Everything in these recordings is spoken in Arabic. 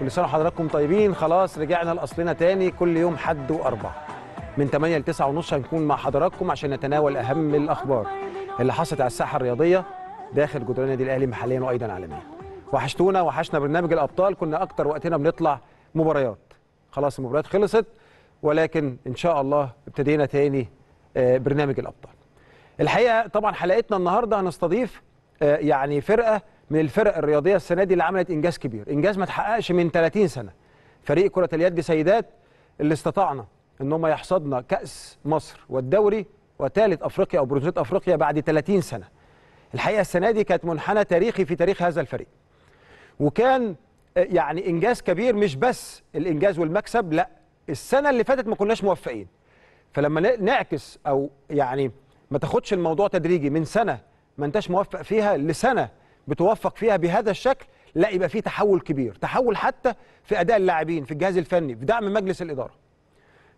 كل سنه وحضراتكم طيبين خلاص رجعنا لاصلنا تاني كل يوم حد واربع من 8 ل 9 ونص هنكون مع حضراتكم عشان نتناول اهم الاخبار اللي حصلت على الساحه الرياضيه داخل جدران النادي الاهلي محليا وايضا عالميا وحشتونا وحشنا برنامج الابطال كنا اكتر وقتنا بنطلع مباريات خلاص المباريات خلصت ولكن ان شاء الله ابتدينا تاني آه، برنامج الابطال الحقيقه طبعا حلقتنا النهارده هنستضيف آه، يعني فرقه من الفرق الرياضيه السنه دي اللي عملت انجاز كبير، انجاز ما اتحققش من 30 سنه. فريق كره اليد سيدات اللي استطعنا ان هم يحصدنا كاس مصر والدوري وثالث افريقيا او برونزيه افريقيا بعد 30 سنه. الحقيقه السنه دي كانت منحنى تاريخي في تاريخ هذا الفريق. وكان آه، يعني انجاز كبير مش بس الانجاز والمكسب لا السنه اللي فاتت ما كناش موفقين. فلما نعكس او يعني ما تاخدش الموضوع تدريجي من سنه ما انتش موفق فيها لسنه بتوفق فيها بهذا الشكل لا يبقى في تحول كبير تحول حتى في اداء اللاعبين في الجهاز الفني في دعم مجلس الاداره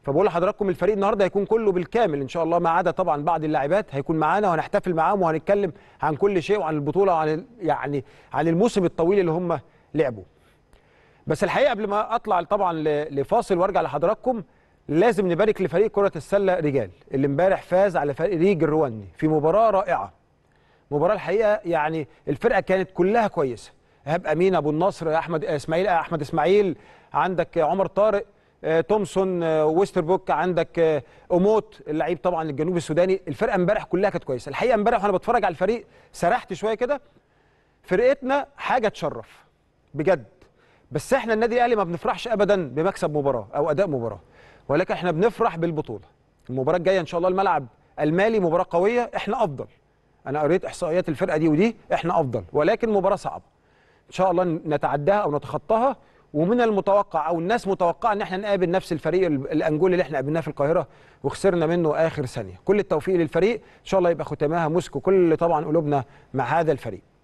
فبقول لحضراتكم الفريق النهارده هيكون كله بالكامل ان شاء الله ما عدا طبعا بعض اللاعبات هيكون معانا وهنحتفل معاهم وهنتكلم عن كل شيء وعن البطوله وعن يعني عن الموسم الطويل اللي هم لعبوا بس الحقيقه قبل ما اطلع طبعا لفاصل وارجع لحضراتكم لازم نبارك لفريق كره السله رجال اللي امبارح فاز على فريق ريج الرواني في مباراه رائعه مباراه الحقيقه يعني الفرقه كانت كلها كويسه ايهاب امين ابو النصر احمد اسماعيل احمد اسماعيل عندك عمر طارق آه، تومسون آه، ويستربوك عندك اوموت آه، اللعيب طبعا الجنوب السوداني الفرقه امبارح كلها كانت كويسه الحقيقه امبارح وانا بتفرج على الفريق سرحت شويه كده فرقتنا حاجه تشرف بجد بس احنا النادي الاهلي ما بنفرحش ابدا بمكسب مباراه او اداء مباراه ولكن احنا بنفرح بالبطوله المباراه الجايه ان شاء الله الملعب المالي مباراه قويه احنا افضل انا قريت احصائيات الفرقه دي ودي احنا افضل ولكن مباراه صعبه ان شاء الله نتعداها او نتخطاها ومن المتوقع او الناس متوقعه ان احنا نقابل نفس الفريق الانجولي اللي احنا قابلناه في القاهره وخسرنا منه اخر ثانيه كل التوفيق للفريق ان شاء الله يبقى ختامها مسك وكل طبعا قلوبنا مع هذا الفريق